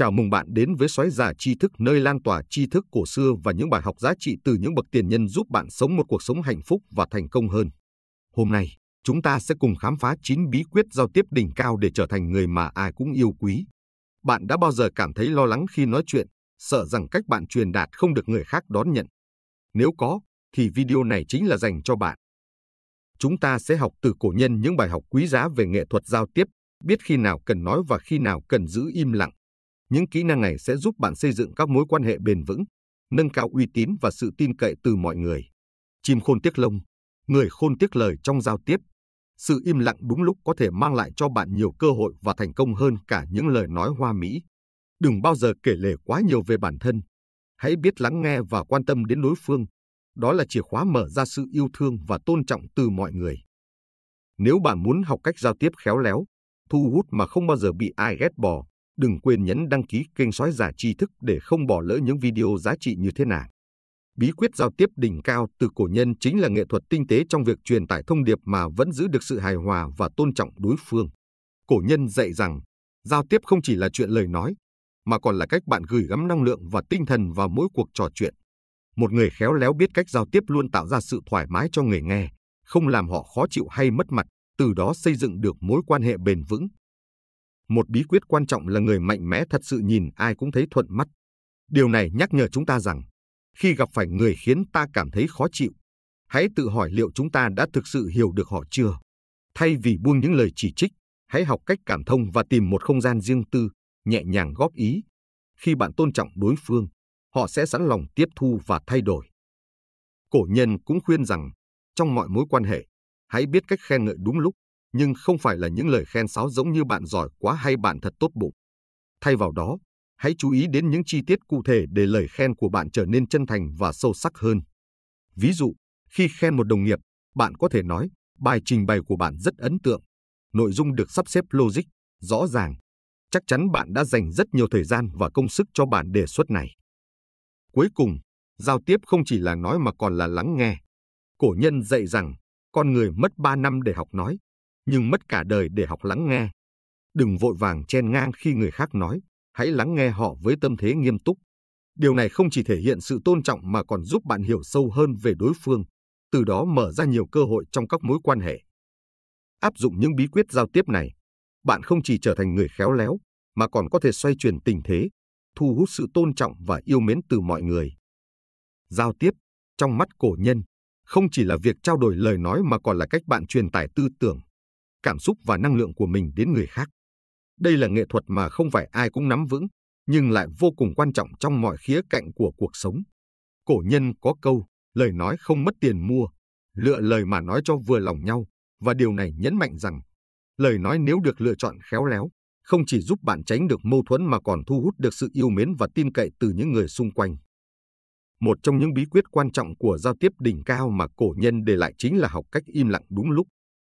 Chào mừng bạn đến với Xoáy giả tri thức nơi lan tỏa tri thức cổ xưa và những bài học giá trị từ những bậc tiền nhân giúp bạn sống một cuộc sống hạnh phúc và thành công hơn. Hôm nay, chúng ta sẽ cùng khám phá 9 bí quyết giao tiếp đỉnh cao để trở thành người mà ai cũng yêu quý. Bạn đã bao giờ cảm thấy lo lắng khi nói chuyện, sợ rằng cách bạn truyền đạt không được người khác đón nhận? Nếu có, thì video này chính là dành cho bạn. Chúng ta sẽ học từ cổ nhân những bài học quý giá về nghệ thuật giao tiếp, biết khi nào cần nói và khi nào cần giữ im lặng những kỹ năng này sẽ giúp bạn xây dựng các mối quan hệ bền vững, nâng cao uy tín và sự tin cậy từ mọi người. Chim khôn tiếc lông, người khôn tiếc lời trong giao tiếp. Sự im lặng đúng lúc có thể mang lại cho bạn nhiều cơ hội và thành công hơn cả những lời nói hoa mỹ. Đừng bao giờ kể lể quá nhiều về bản thân. Hãy biết lắng nghe và quan tâm đến đối phương. Đó là chìa khóa mở ra sự yêu thương và tôn trọng từ mọi người. Nếu bạn muốn học cách giao tiếp khéo léo, thu hút mà không bao giờ bị ai ghét bỏ, Đừng quên nhấn đăng ký kênh Sói Giả Tri Thức để không bỏ lỡ những video giá trị như thế nào. Bí quyết giao tiếp đỉnh cao từ cổ nhân chính là nghệ thuật tinh tế trong việc truyền tải thông điệp mà vẫn giữ được sự hài hòa và tôn trọng đối phương. Cổ nhân dạy rằng, giao tiếp không chỉ là chuyện lời nói, mà còn là cách bạn gửi gắm năng lượng và tinh thần vào mỗi cuộc trò chuyện. Một người khéo léo biết cách giao tiếp luôn tạo ra sự thoải mái cho người nghe, không làm họ khó chịu hay mất mặt, từ đó xây dựng được mối quan hệ bền vững một bí quyết quan trọng là người mạnh mẽ thật sự nhìn ai cũng thấy thuận mắt. Điều này nhắc nhở chúng ta rằng, khi gặp phải người khiến ta cảm thấy khó chịu, hãy tự hỏi liệu chúng ta đã thực sự hiểu được họ chưa. Thay vì buông những lời chỉ trích, hãy học cách cảm thông và tìm một không gian riêng tư, nhẹ nhàng góp ý. Khi bạn tôn trọng đối phương, họ sẽ sẵn lòng tiếp thu và thay đổi. Cổ nhân cũng khuyên rằng, trong mọi mối quan hệ, hãy biết cách khen ngợi đúng lúc nhưng không phải là những lời khen sáo giống như bạn giỏi quá hay bạn thật tốt bụng. Thay vào đó, hãy chú ý đến những chi tiết cụ thể để lời khen của bạn trở nên chân thành và sâu sắc hơn. Ví dụ, khi khen một đồng nghiệp, bạn có thể nói, bài trình bày của bạn rất ấn tượng, nội dung được sắp xếp logic, rõ ràng. Chắc chắn bạn đã dành rất nhiều thời gian và công sức cho bản đề xuất này. Cuối cùng, giao tiếp không chỉ là nói mà còn là lắng nghe. Cổ nhân dạy rằng, con người mất 3 năm để học nói, nhưng mất cả đời để học lắng nghe. Đừng vội vàng chen ngang khi người khác nói, hãy lắng nghe họ với tâm thế nghiêm túc. Điều này không chỉ thể hiện sự tôn trọng mà còn giúp bạn hiểu sâu hơn về đối phương, từ đó mở ra nhiều cơ hội trong các mối quan hệ. Áp dụng những bí quyết giao tiếp này, bạn không chỉ trở thành người khéo léo mà còn có thể xoay chuyển tình thế, thu hút sự tôn trọng và yêu mến từ mọi người. Giao tiếp, trong mắt cổ nhân, không chỉ là việc trao đổi lời nói mà còn là cách bạn truyền tải tư tưởng, cảm xúc và năng lượng của mình đến người khác. Đây là nghệ thuật mà không phải ai cũng nắm vững, nhưng lại vô cùng quan trọng trong mọi khía cạnh của cuộc sống. Cổ nhân có câu, lời nói không mất tiền mua, lựa lời mà nói cho vừa lòng nhau, và điều này nhấn mạnh rằng, lời nói nếu được lựa chọn khéo léo, không chỉ giúp bạn tránh được mâu thuẫn mà còn thu hút được sự yêu mến và tin cậy từ những người xung quanh. Một trong những bí quyết quan trọng của giao tiếp đỉnh cao mà cổ nhân để lại chính là học cách im lặng đúng lúc.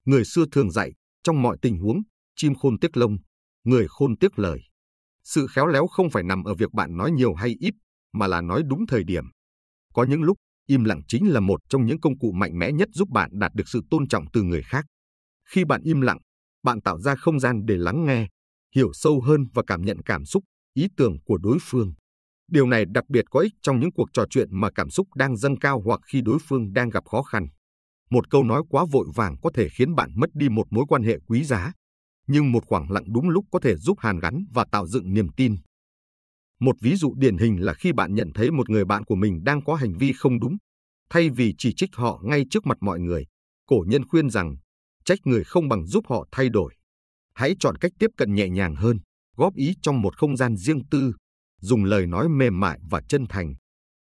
Người xưa thường dạy, trong mọi tình huống, chim khôn tiếc lông, người khôn tiếc lời. Sự khéo léo không phải nằm ở việc bạn nói nhiều hay ít, mà là nói đúng thời điểm. Có những lúc, im lặng chính là một trong những công cụ mạnh mẽ nhất giúp bạn đạt được sự tôn trọng từ người khác. Khi bạn im lặng, bạn tạo ra không gian để lắng nghe, hiểu sâu hơn và cảm nhận cảm xúc, ý tưởng của đối phương. Điều này đặc biệt có ích trong những cuộc trò chuyện mà cảm xúc đang dâng cao hoặc khi đối phương đang gặp khó khăn. Một câu nói quá vội vàng có thể khiến bạn mất đi một mối quan hệ quý giá, nhưng một khoảng lặng đúng lúc có thể giúp hàn gắn và tạo dựng niềm tin. Một ví dụ điển hình là khi bạn nhận thấy một người bạn của mình đang có hành vi không đúng, thay vì chỉ trích họ ngay trước mặt mọi người, cổ nhân khuyên rằng trách người không bằng giúp họ thay đổi. Hãy chọn cách tiếp cận nhẹ nhàng hơn, góp ý trong một không gian riêng tư, dùng lời nói mềm mại và chân thành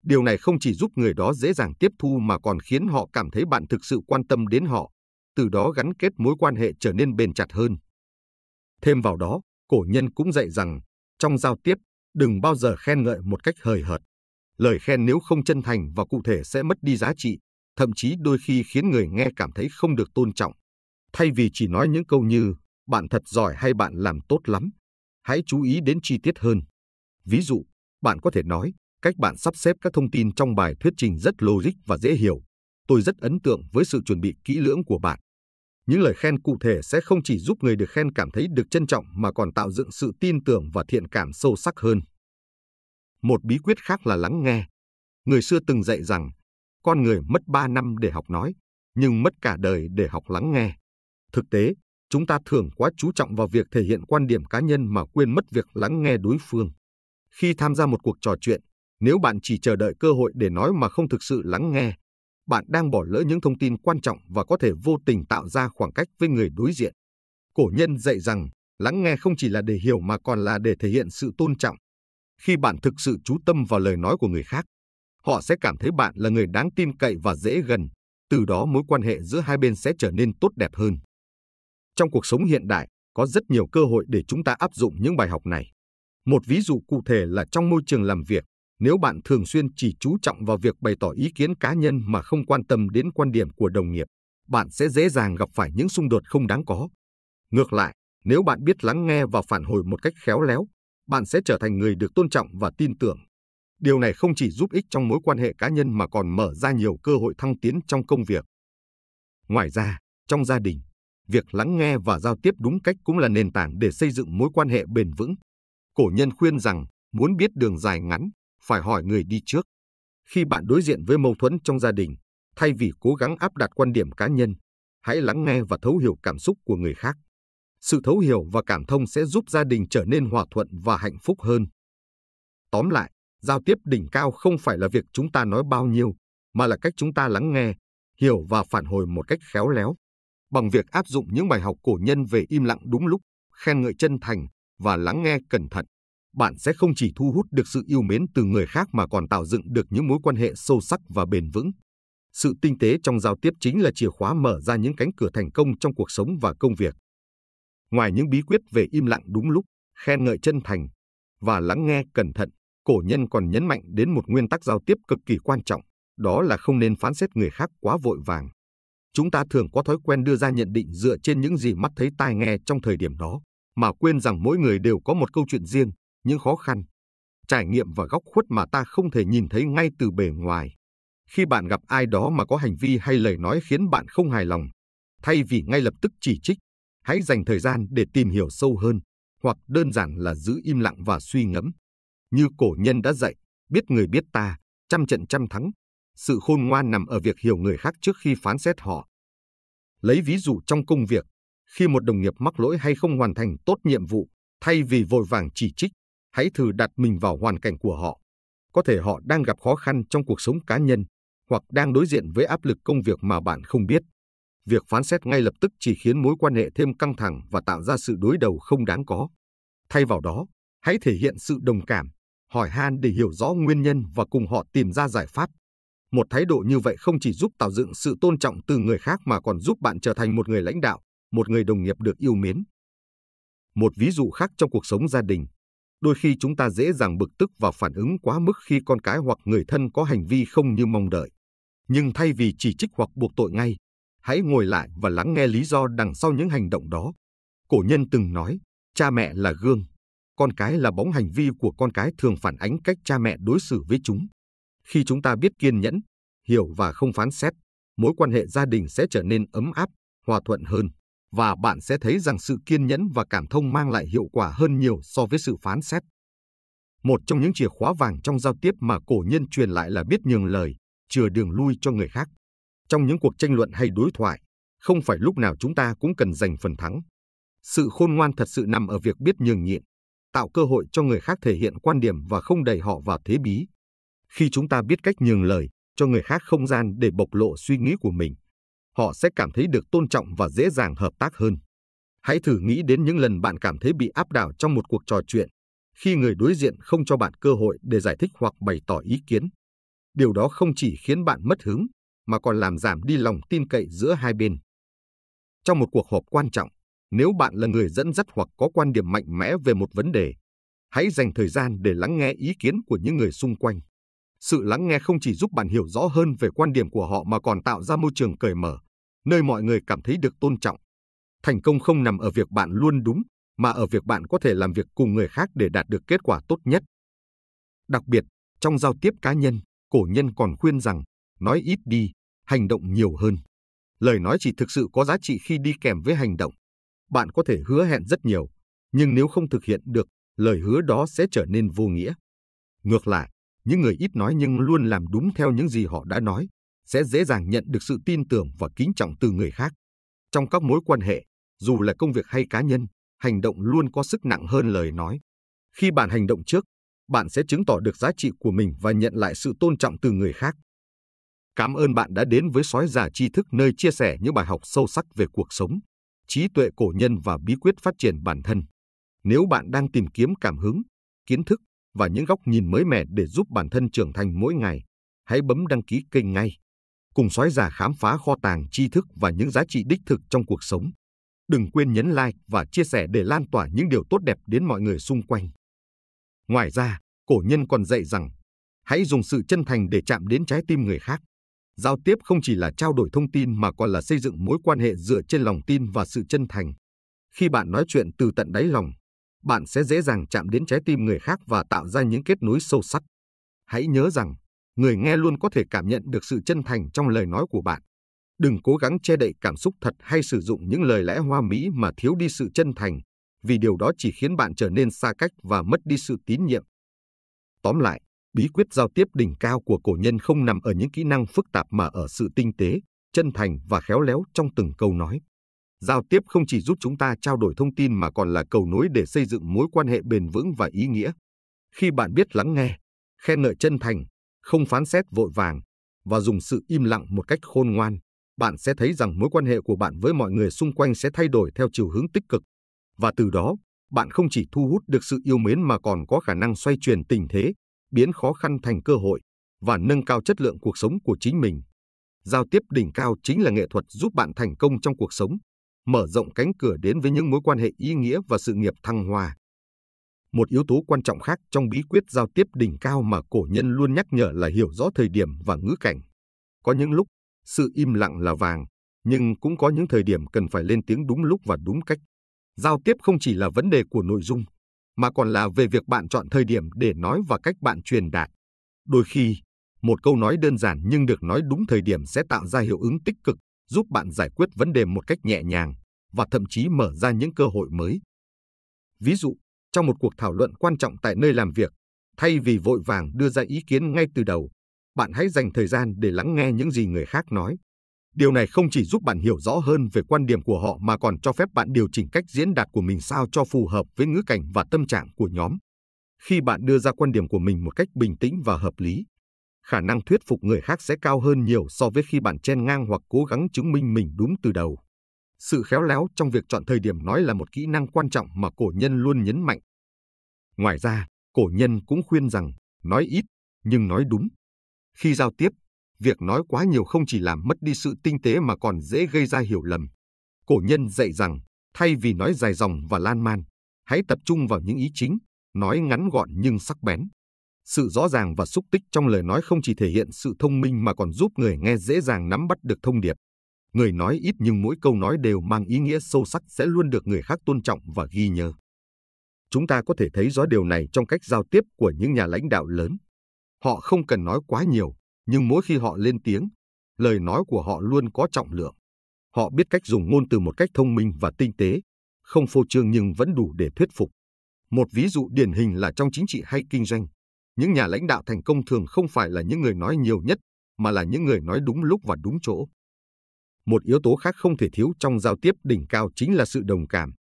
Điều này không chỉ giúp người đó dễ dàng tiếp thu mà còn khiến họ cảm thấy bạn thực sự quan tâm đến họ, từ đó gắn kết mối quan hệ trở nên bền chặt hơn. Thêm vào đó, cổ nhân cũng dạy rằng, trong giao tiếp, đừng bao giờ khen ngợi một cách hời hợt. Lời khen nếu không chân thành và cụ thể sẽ mất đi giá trị, thậm chí đôi khi khiến người nghe cảm thấy không được tôn trọng. Thay vì chỉ nói những câu như, bạn thật giỏi hay bạn làm tốt lắm, hãy chú ý đến chi tiết hơn. Ví dụ, bạn có thể nói, Cách bạn sắp xếp các thông tin trong bài thuyết trình rất logic và dễ hiểu. Tôi rất ấn tượng với sự chuẩn bị kỹ lưỡng của bạn. Những lời khen cụ thể sẽ không chỉ giúp người được khen cảm thấy được trân trọng mà còn tạo dựng sự tin tưởng và thiện cảm sâu sắc hơn. Một bí quyết khác là lắng nghe. Người xưa từng dạy rằng, con người mất 3 năm để học nói, nhưng mất cả đời để học lắng nghe. Thực tế, chúng ta thường quá chú trọng vào việc thể hiện quan điểm cá nhân mà quên mất việc lắng nghe đối phương. Khi tham gia một cuộc trò chuyện, nếu bạn chỉ chờ đợi cơ hội để nói mà không thực sự lắng nghe, bạn đang bỏ lỡ những thông tin quan trọng và có thể vô tình tạo ra khoảng cách với người đối diện. Cổ nhân dạy rằng, lắng nghe không chỉ là để hiểu mà còn là để thể hiện sự tôn trọng. Khi bạn thực sự chú tâm vào lời nói của người khác, họ sẽ cảm thấy bạn là người đáng tin cậy và dễ gần, từ đó mối quan hệ giữa hai bên sẽ trở nên tốt đẹp hơn. Trong cuộc sống hiện đại, có rất nhiều cơ hội để chúng ta áp dụng những bài học này. Một ví dụ cụ thể là trong môi trường làm việc, nếu bạn thường xuyên chỉ chú trọng vào việc bày tỏ ý kiến cá nhân mà không quan tâm đến quan điểm của đồng nghiệp, bạn sẽ dễ dàng gặp phải những xung đột không đáng có. Ngược lại, nếu bạn biết lắng nghe và phản hồi một cách khéo léo, bạn sẽ trở thành người được tôn trọng và tin tưởng. Điều này không chỉ giúp ích trong mối quan hệ cá nhân mà còn mở ra nhiều cơ hội thăng tiến trong công việc. Ngoài ra, trong gia đình, việc lắng nghe và giao tiếp đúng cách cũng là nền tảng để xây dựng mối quan hệ bền vững. Cổ nhân khuyên rằng, muốn biết đường dài ngắn, phải hỏi người đi trước. Khi bạn đối diện với mâu thuẫn trong gia đình, thay vì cố gắng áp đặt quan điểm cá nhân, hãy lắng nghe và thấu hiểu cảm xúc của người khác. Sự thấu hiểu và cảm thông sẽ giúp gia đình trở nên hòa thuận và hạnh phúc hơn. Tóm lại, giao tiếp đỉnh cao không phải là việc chúng ta nói bao nhiêu, mà là cách chúng ta lắng nghe, hiểu và phản hồi một cách khéo léo bằng việc áp dụng những bài học cổ nhân về im lặng đúng lúc, khen ngợi chân thành và lắng nghe cẩn thận bạn sẽ không chỉ thu hút được sự yêu mến từ người khác mà còn tạo dựng được những mối quan hệ sâu sắc và bền vững. Sự tinh tế trong giao tiếp chính là chìa khóa mở ra những cánh cửa thành công trong cuộc sống và công việc. Ngoài những bí quyết về im lặng đúng lúc, khen ngợi chân thành và lắng nghe cẩn thận, cổ nhân còn nhấn mạnh đến một nguyên tắc giao tiếp cực kỳ quan trọng, đó là không nên phán xét người khác quá vội vàng. Chúng ta thường có thói quen đưa ra nhận định dựa trên những gì mắt thấy tai nghe trong thời điểm đó, mà quên rằng mỗi người đều có một câu chuyện riêng, những khó khăn, trải nghiệm và góc khuất mà ta không thể nhìn thấy ngay từ bề ngoài. Khi bạn gặp ai đó mà có hành vi hay lời nói khiến bạn không hài lòng, thay vì ngay lập tức chỉ trích, hãy dành thời gian để tìm hiểu sâu hơn, hoặc đơn giản là giữ im lặng và suy ngẫm. Như cổ nhân đã dạy, biết người biết ta, trăm trận trăm thắng. Sự khôn ngoan nằm ở việc hiểu người khác trước khi phán xét họ. Lấy ví dụ trong công việc, khi một đồng nghiệp mắc lỗi hay không hoàn thành tốt nhiệm vụ, thay vì vội vàng chỉ trích, hãy thử đặt mình vào hoàn cảnh của họ. Có thể họ đang gặp khó khăn trong cuộc sống cá nhân hoặc đang đối diện với áp lực công việc mà bạn không biết. Việc phán xét ngay lập tức chỉ khiến mối quan hệ thêm căng thẳng và tạo ra sự đối đầu không đáng có. Thay vào đó, hãy thể hiện sự đồng cảm, hỏi han để hiểu rõ nguyên nhân và cùng họ tìm ra giải pháp. Một thái độ như vậy không chỉ giúp tạo dựng sự tôn trọng từ người khác mà còn giúp bạn trở thành một người lãnh đạo, một người đồng nghiệp được yêu mến. Một ví dụ khác trong cuộc sống gia đình, Đôi khi chúng ta dễ dàng bực tức và phản ứng quá mức khi con cái hoặc người thân có hành vi không như mong đợi. Nhưng thay vì chỉ trích hoặc buộc tội ngay, hãy ngồi lại và lắng nghe lý do đằng sau những hành động đó. Cổ nhân từng nói, cha mẹ là gương, con cái là bóng hành vi của con cái thường phản ánh cách cha mẹ đối xử với chúng. Khi chúng ta biết kiên nhẫn, hiểu và không phán xét, mối quan hệ gia đình sẽ trở nên ấm áp, hòa thuận hơn và bạn sẽ thấy rằng sự kiên nhẫn và cảm thông mang lại hiệu quả hơn nhiều so với sự phán xét. Một trong những chìa khóa vàng trong giao tiếp mà cổ nhân truyền lại là biết nhường lời, chừa đường lui cho người khác. Trong những cuộc tranh luận hay đối thoại, không phải lúc nào chúng ta cũng cần giành phần thắng. Sự khôn ngoan thật sự nằm ở việc biết nhường nhịn, tạo cơ hội cho người khác thể hiện quan điểm và không đẩy họ vào thế bí. Khi chúng ta biết cách nhường lời, cho người khác không gian để bộc lộ suy nghĩ của mình, họ sẽ cảm thấy được tôn trọng và dễ dàng hợp tác hơn. Hãy thử nghĩ đến những lần bạn cảm thấy bị áp đảo trong một cuộc trò chuyện, khi người đối diện không cho bạn cơ hội để giải thích hoặc bày tỏ ý kiến. Điều đó không chỉ khiến bạn mất hứng, mà còn làm giảm đi lòng tin cậy giữa hai bên. Trong một cuộc họp quan trọng, nếu bạn là người dẫn dắt hoặc có quan điểm mạnh mẽ về một vấn đề, hãy dành thời gian để lắng nghe ý kiến của những người xung quanh. Sự lắng nghe không chỉ giúp bạn hiểu rõ hơn về quan điểm của họ mà còn tạo ra môi trường cởi mở, nơi mọi người cảm thấy được tôn trọng. Thành công không nằm ở việc bạn luôn đúng, mà ở việc bạn có thể làm việc cùng người khác để đạt được kết quả tốt nhất. Đặc biệt, trong giao tiếp cá nhân, cổ nhân còn khuyên rằng nói ít đi, hành động nhiều hơn. Lời nói chỉ thực sự có giá trị khi đi kèm với hành động. Bạn có thể hứa hẹn rất nhiều, nhưng nếu không thực hiện được, lời hứa đó sẽ trở nên vô nghĩa. Ngược lại, những người ít nói nhưng luôn làm đúng theo những gì họ đã nói sẽ dễ dàng nhận được sự tin tưởng và kính trọng từ người khác. Trong các mối quan hệ, dù là công việc hay cá nhân, hành động luôn có sức nặng hơn lời nói. Khi bạn hành động trước, bạn sẽ chứng tỏ được giá trị của mình và nhận lại sự tôn trọng từ người khác. Cảm ơn bạn đã đến với Sói Già Tri Thức nơi chia sẻ những bài học sâu sắc về cuộc sống, trí tuệ cổ nhân và bí quyết phát triển bản thân. Nếu bạn đang tìm kiếm cảm hứng, kiến thức và những góc nhìn mới mẻ để giúp bản thân trưởng thành mỗi ngày, hãy bấm đăng ký kênh ngay. Cùng sói giả khám phá kho tàng tri thức và những giá trị đích thực trong cuộc sống. Đừng quên nhấn like và chia sẻ để lan tỏa những điều tốt đẹp đến mọi người xung quanh. Ngoài ra, cổ nhân còn dạy rằng, hãy dùng sự chân thành để chạm đến trái tim người khác. Giao tiếp không chỉ là trao đổi thông tin mà còn là xây dựng mối quan hệ dựa trên lòng tin và sự chân thành. Khi bạn nói chuyện từ tận đáy lòng, bạn sẽ dễ dàng chạm đến trái tim người khác và tạo ra những kết nối sâu sắc. Hãy nhớ rằng, người nghe luôn có thể cảm nhận được sự chân thành trong lời nói của bạn. Đừng cố gắng che đậy cảm xúc thật hay sử dụng những lời lẽ hoa mỹ mà thiếu đi sự chân thành, vì điều đó chỉ khiến bạn trở nên xa cách và mất đi sự tín nhiệm. Tóm lại, bí quyết giao tiếp đỉnh cao của cổ nhân không nằm ở những kỹ năng phức tạp mà ở sự tinh tế, chân thành và khéo léo trong từng câu nói. Giao tiếp không chỉ giúp chúng ta trao đổi thông tin mà còn là cầu nối để xây dựng mối quan hệ bền vững và ý nghĩa. Khi bạn biết lắng nghe, khen ngợi chân thành, không phán xét vội vàng và dùng sự im lặng một cách khôn ngoan, bạn sẽ thấy rằng mối quan hệ của bạn với mọi người xung quanh sẽ thay đổi theo chiều hướng tích cực. Và từ đó, bạn không chỉ thu hút được sự yêu mến mà còn có khả năng xoay chuyển tình thế, biến khó khăn thành cơ hội và nâng cao chất lượng cuộc sống của chính mình. Giao tiếp đỉnh cao chính là nghệ thuật giúp bạn thành công trong cuộc sống mở rộng cánh cửa đến với những mối quan hệ ý nghĩa và sự nghiệp thăng hoa. Một yếu tố quan trọng khác trong bí quyết giao tiếp đỉnh cao mà cổ nhân luôn nhắc nhở là hiểu rõ thời điểm và ngữ cảnh. Có những lúc, sự im lặng là vàng, nhưng cũng có những thời điểm cần phải lên tiếng đúng lúc và đúng cách. Giao tiếp không chỉ là vấn đề của nội dung, mà còn là về việc bạn chọn thời điểm để nói và cách bạn truyền đạt. Đôi khi, một câu nói đơn giản nhưng được nói đúng thời điểm sẽ tạo ra hiệu ứng tích cực giúp bạn giải quyết vấn đề một cách nhẹ nhàng và thậm chí mở ra những cơ hội mới. Ví dụ, trong một cuộc thảo luận quan trọng tại nơi làm việc, thay vì vội vàng đưa ra ý kiến ngay từ đầu, bạn hãy dành thời gian để lắng nghe những gì người khác nói. Điều này không chỉ giúp bạn hiểu rõ hơn về quan điểm của họ mà còn cho phép bạn điều chỉnh cách diễn đạt của mình sao cho phù hợp với ngữ cảnh và tâm trạng của nhóm. Khi bạn đưa ra quan điểm của mình một cách bình tĩnh và hợp lý, khả năng thuyết phục người khác sẽ cao hơn nhiều so với khi bạn chen ngang hoặc cố gắng chứng minh mình đúng từ đầu. Sự khéo léo trong việc chọn thời điểm nói là một kỹ năng quan trọng mà cổ nhân luôn nhấn mạnh. Ngoài ra, cổ nhân cũng khuyên rằng nói ít nhưng nói đúng. Khi giao tiếp, việc nói quá nhiều không chỉ làm mất đi sự tinh tế mà còn dễ gây ra hiểu lầm. Cổ nhân dạy rằng, thay vì nói dài dòng và lan man, hãy tập trung vào những ý chính, nói ngắn gọn nhưng sắc bén. Sự rõ ràng và xúc tích trong lời nói không chỉ thể hiện sự thông minh mà còn giúp người nghe dễ dàng nắm bắt được thông điệp. Người nói ít nhưng mỗi câu nói đều mang ý nghĩa sâu sắc sẽ luôn được người khác tôn trọng và ghi nhớ. Chúng ta có thể thấy rõ điều này trong cách giao tiếp của những nhà lãnh đạo lớn. Họ không cần nói quá nhiều, nhưng mỗi khi họ lên tiếng, lời nói của họ luôn có trọng lượng. Họ biết cách dùng ngôn từ một cách thông minh và tinh tế, không phô trương nhưng vẫn đủ để thuyết phục. Một ví dụ điển hình là trong chính trị hay kinh doanh những nhà lãnh đạo thành công thường không phải là những người nói nhiều nhất, mà là những người nói đúng lúc và đúng chỗ. Một yếu tố khác không thể thiếu trong giao tiếp đỉnh cao chính là sự đồng cảm.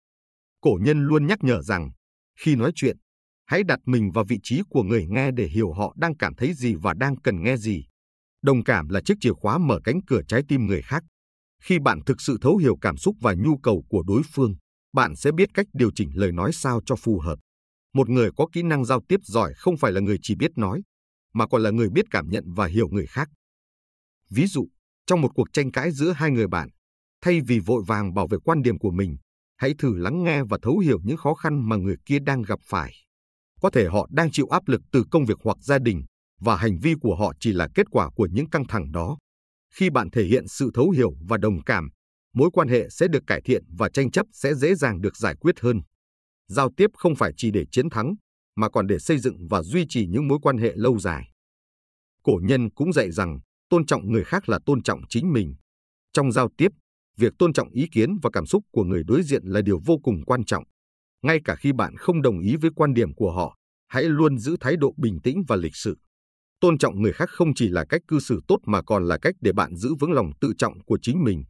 Cổ nhân luôn nhắc nhở rằng, khi nói chuyện, hãy đặt mình vào vị trí của người nghe để hiểu họ đang cảm thấy gì và đang cần nghe gì. Đồng cảm là chiếc chìa khóa mở cánh cửa trái tim người khác. Khi bạn thực sự thấu hiểu cảm xúc và nhu cầu của đối phương, bạn sẽ biết cách điều chỉnh lời nói sao cho phù hợp một người có kỹ năng giao tiếp giỏi không phải là người chỉ biết nói, mà còn là người biết cảm nhận và hiểu người khác. Ví dụ, trong một cuộc tranh cãi giữa hai người bạn, thay vì vội vàng bảo vệ quan điểm của mình, hãy thử lắng nghe và thấu hiểu những khó khăn mà người kia đang gặp phải. Có thể họ đang chịu áp lực từ công việc hoặc gia đình và hành vi của họ chỉ là kết quả của những căng thẳng đó. Khi bạn thể hiện sự thấu hiểu và đồng cảm, mối quan hệ sẽ được cải thiện và tranh chấp sẽ dễ dàng được giải quyết hơn giao tiếp không phải chỉ để chiến thắng, mà còn để xây dựng và duy trì những mối quan hệ lâu dài. Cổ nhân cũng dạy rằng, tôn trọng người khác là tôn trọng chính mình. Trong giao tiếp, việc tôn trọng ý kiến và cảm xúc của người đối diện là điều vô cùng quan trọng. Ngay cả khi bạn không đồng ý với quan điểm của họ, hãy luôn giữ thái độ bình tĩnh và lịch sự. Tôn trọng người khác không chỉ là cách cư xử tốt mà còn là cách để bạn giữ vững lòng tự trọng của chính mình.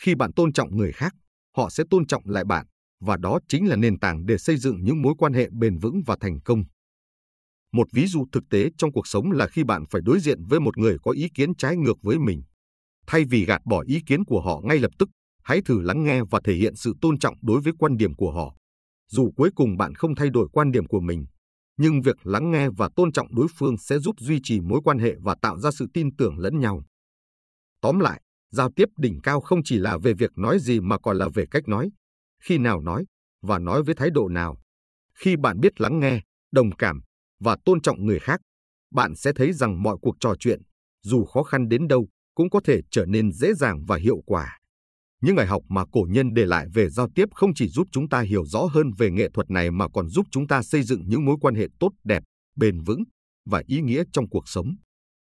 Khi bạn tôn trọng người khác, họ sẽ tôn trọng lại bạn và đó chính là nền tảng để xây dựng những mối quan hệ bền vững và thành công. Một ví dụ thực tế trong cuộc sống là khi bạn phải đối diện với một người có ý kiến trái ngược với mình. Thay vì gạt bỏ ý kiến của họ ngay lập tức, hãy thử lắng nghe và thể hiện sự tôn trọng đối với quan điểm của họ. Dù cuối cùng bạn không thay đổi quan điểm của mình, nhưng việc lắng nghe và tôn trọng đối phương sẽ giúp duy trì mối quan hệ và tạo ra sự tin tưởng lẫn nhau. Tóm lại, giao tiếp đỉnh cao không chỉ là về việc nói gì mà còn là về cách nói, khi nào nói và nói với thái độ nào. Khi bạn biết lắng nghe, đồng cảm và tôn trọng người khác, bạn sẽ thấy rằng mọi cuộc trò chuyện, dù khó khăn đến đâu, cũng có thể trở nên dễ dàng và hiệu quả. Những bài học mà cổ nhân để lại về giao tiếp không chỉ giúp chúng ta hiểu rõ hơn về nghệ thuật này mà còn giúp chúng ta xây dựng những mối quan hệ tốt đẹp, bền vững và ý nghĩa trong cuộc sống.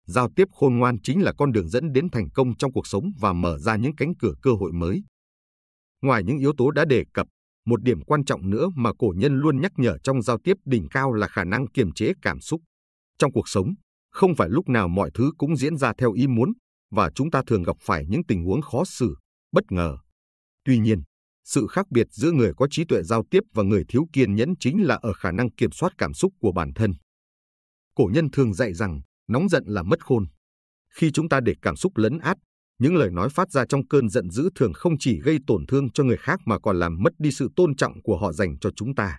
Giao tiếp khôn ngoan chính là con đường dẫn đến thành công trong cuộc sống và mở ra những cánh cửa cơ hội mới. Ngoài những yếu tố đã đề cập, một điểm quan trọng nữa mà cổ nhân luôn nhắc nhở trong giao tiếp đỉnh cao là khả năng kiềm chế cảm xúc. Trong cuộc sống, không phải lúc nào mọi thứ cũng diễn ra theo ý muốn và chúng ta thường gặp phải những tình huống khó xử, bất ngờ. Tuy nhiên, sự khác biệt giữa người có trí tuệ giao tiếp và người thiếu kiên nhẫn chính là ở khả năng kiểm soát cảm xúc của bản thân. Cổ nhân thường dạy rằng, nóng giận là mất khôn. Khi chúng ta để cảm xúc lấn át, những lời nói phát ra trong cơn giận dữ thường không chỉ gây tổn thương cho người khác mà còn làm mất đi sự tôn trọng của họ dành cho chúng ta.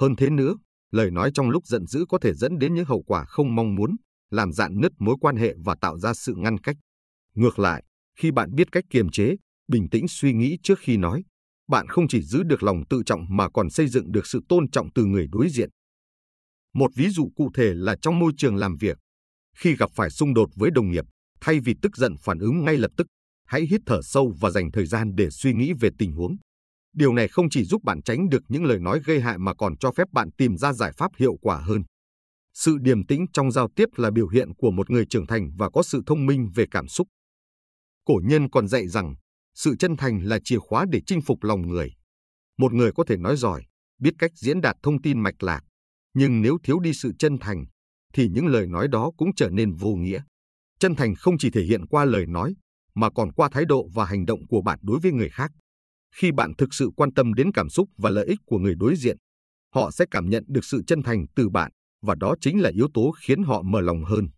Hơn thế nữa, lời nói trong lúc giận dữ có thể dẫn đến những hậu quả không mong muốn, làm dạn nứt mối quan hệ và tạo ra sự ngăn cách. Ngược lại, khi bạn biết cách kiềm chế, bình tĩnh suy nghĩ trước khi nói, bạn không chỉ giữ được lòng tự trọng mà còn xây dựng được sự tôn trọng từ người đối diện. Một ví dụ cụ thể là trong môi trường làm việc, khi gặp phải xung đột với đồng nghiệp, Thay vì tức giận phản ứng ngay lập tức, hãy hít thở sâu và dành thời gian để suy nghĩ về tình huống. Điều này không chỉ giúp bạn tránh được những lời nói gây hại mà còn cho phép bạn tìm ra giải pháp hiệu quả hơn. Sự điềm tĩnh trong giao tiếp là biểu hiện của một người trưởng thành và có sự thông minh về cảm xúc. Cổ nhân còn dạy rằng, sự chân thành là chìa khóa để chinh phục lòng người. Một người có thể nói giỏi, biết cách diễn đạt thông tin mạch lạc, nhưng nếu thiếu đi sự chân thành, thì những lời nói đó cũng trở nên vô nghĩa. Chân thành không chỉ thể hiện qua lời nói, mà còn qua thái độ và hành động của bạn đối với người khác. Khi bạn thực sự quan tâm đến cảm xúc và lợi ích của người đối diện, họ sẽ cảm nhận được sự chân thành từ bạn và đó chính là yếu tố khiến họ mở lòng hơn.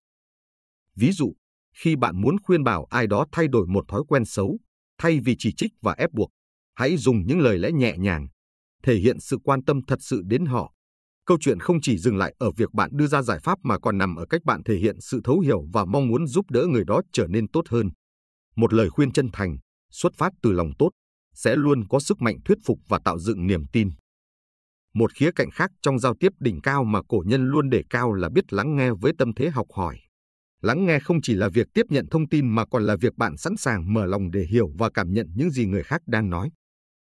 Ví dụ, khi bạn muốn khuyên bảo ai đó thay đổi một thói quen xấu, thay vì chỉ trích và ép buộc, hãy dùng những lời lẽ nhẹ nhàng, thể hiện sự quan tâm thật sự đến họ Câu chuyện không chỉ dừng lại ở việc bạn đưa ra giải pháp mà còn nằm ở cách bạn thể hiện sự thấu hiểu và mong muốn giúp đỡ người đó trở nên tốt hơn. Một lời khuyên chân thành, xuất phát từ lòng tốt, sẽ luôn có sức mạnh thuyết phục và tạo dựng niềm tin. Một khía cạnh khác trong giao tiếp đỉnh cao mà cổ nhân luôn đề cao là biết lắng nghe với tâm thế học hỏi. Lắng nghe không chỉ là việc tiếp nhận thông tin mà còn là việc bạn sẵn sàng mở lòng để hiểu và cảm nhận những gì người khác đang nói.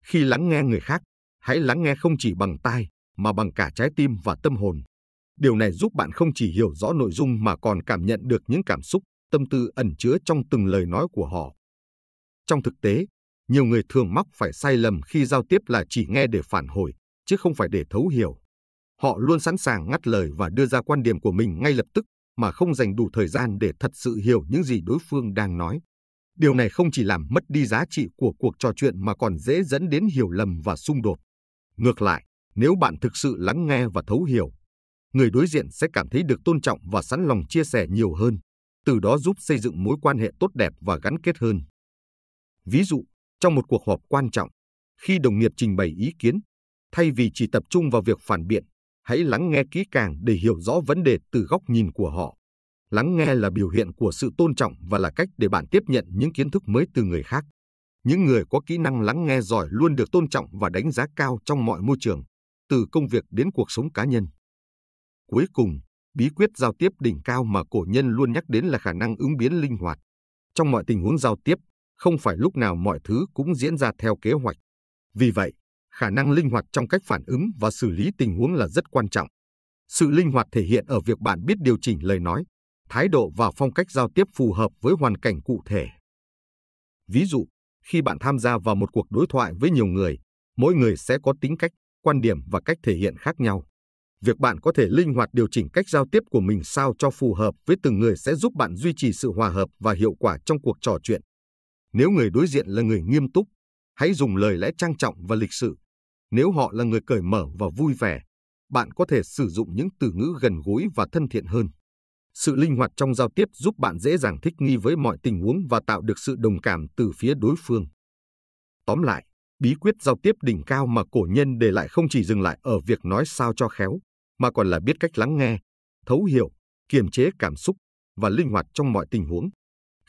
Khi lắng nghe người khác, hãy lắng nghe không chỉ bằng tai mà bằng cả trái tim và tâm hồn. Điều này giúp bạn không chỉ hiểu rõ nội dung mà còn cảm nhận được những cảm xúc, tâm tư ẩn chứa trong từng lời nói của họ. Trong thực tế, nhiều người thường mắc phải sai lầm khi giao tiếp là chỉ nghe để phản hồi, chứ không phải để thấu hiểu. Họ luôn sẵn sàng ngắt lời và đưa ra quan điểm của mình ngay lập tức mà không dành đủ thời gian để thật sự hiểu những gì đối phương đang nói. Điều này không chỉ làm mất đi giá trị của cuộc trò chuyện mà còn dễ dẫn đến hiểu lầm và xung đột. Ngược lại, nếu bạn thực sự lắng nghe và thấu hiểu, người đối diện sẽ cảm thấy được tôn trọng và sẵn lòng chia sẻ nhiều hơn, từ đó giúp xây dựng mối quan hệ tốt đẹp và gắn kết hơn. Ví dụ, trong một cuộc họp quan trọng, khi đồng nghiệp trình bày ý kiến, thay vì chỉ tập trung vào việc phản biện, hãy lắng nghe kỹ càng để hiểu rõ vấn đề từ góc nhìn của họ. Lắng nghe là biểu hiện của sự tôn trọng và là cách để bạn tiếp nhận những kiến thức mới từ người khác. Những người có kỹ năng lắng nghe giỏi luôn được tôn trọng và đánh giá cao trong mọi môi trường từ công việc đến cuộc sống cá nhân. Cuối cùng, bí quyết giao tiếp đỉnh cao mà cổ nhân luôn nhắc đến là khả năng ứng biến linh hoạt. Trong mọi tình huống giao tiếp, không phải lúc nào mọi thứ cũng diễn ra theo kế hoạch. Vì vậy, khả năng linh hoạt trong cách phản ứng và xử lý tình huống là rất quan trọng. Sự linh hoạt thể hiện ở việc bạn biết điều chỉnh lời nói, thái độ và phong cách giao tiếp phù hợp với hoàn cảnh cụ thể. Ví dụ, khi bạn tham gia vào một cuộc đối thoại với nhiều người, mỗi người sẽ có tính cách, quan điểm và cách thể hiện khác nhau. Việc bạn có thể linh hoạt điều chỉnh cách giao tiếp của mình sao cho phù hợp với từng người sẽ giúp bạn duy trì sự hòa hợp và hiệu quả trong cuộc trò chuyện. Nếu người đối diện là người nghiêm túc, hãy dùng lời lẽ trang trọng và lịch sự. Nếu họ là người cởi mở và vui vẻ, bạn có thể sử dụng những từ ngữ gần gũi và thân thiện hơn. Sự linh hoạt trong giao tiếp giúp bạn dễ dàng thích nghi với mọi tình huống và tạo được sự đồng cảm từ phía đối phương. Tóm lại, bí quyết giao tiếp đỉnh cao mà cổ nhân để lại không chỉ dừng lại ở việc nói sao cho khéo, mà còn là biết cách lắng nghe, thấu hiểu, kiềm chế cảm xúc và linh hoạt trong mọi tình huống.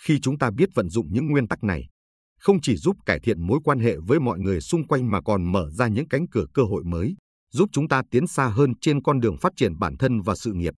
Khi chúng ta biết vận dụng những nguyên tắc này, không chỉ giúp cải thiện mối quan hệ với mọi người xung quanh mà còn mở ra những cánh cửa cơ hội mới, giúp chúng ta tiến xa hơn trên con đường phát triển bản thân và sự nghiệp.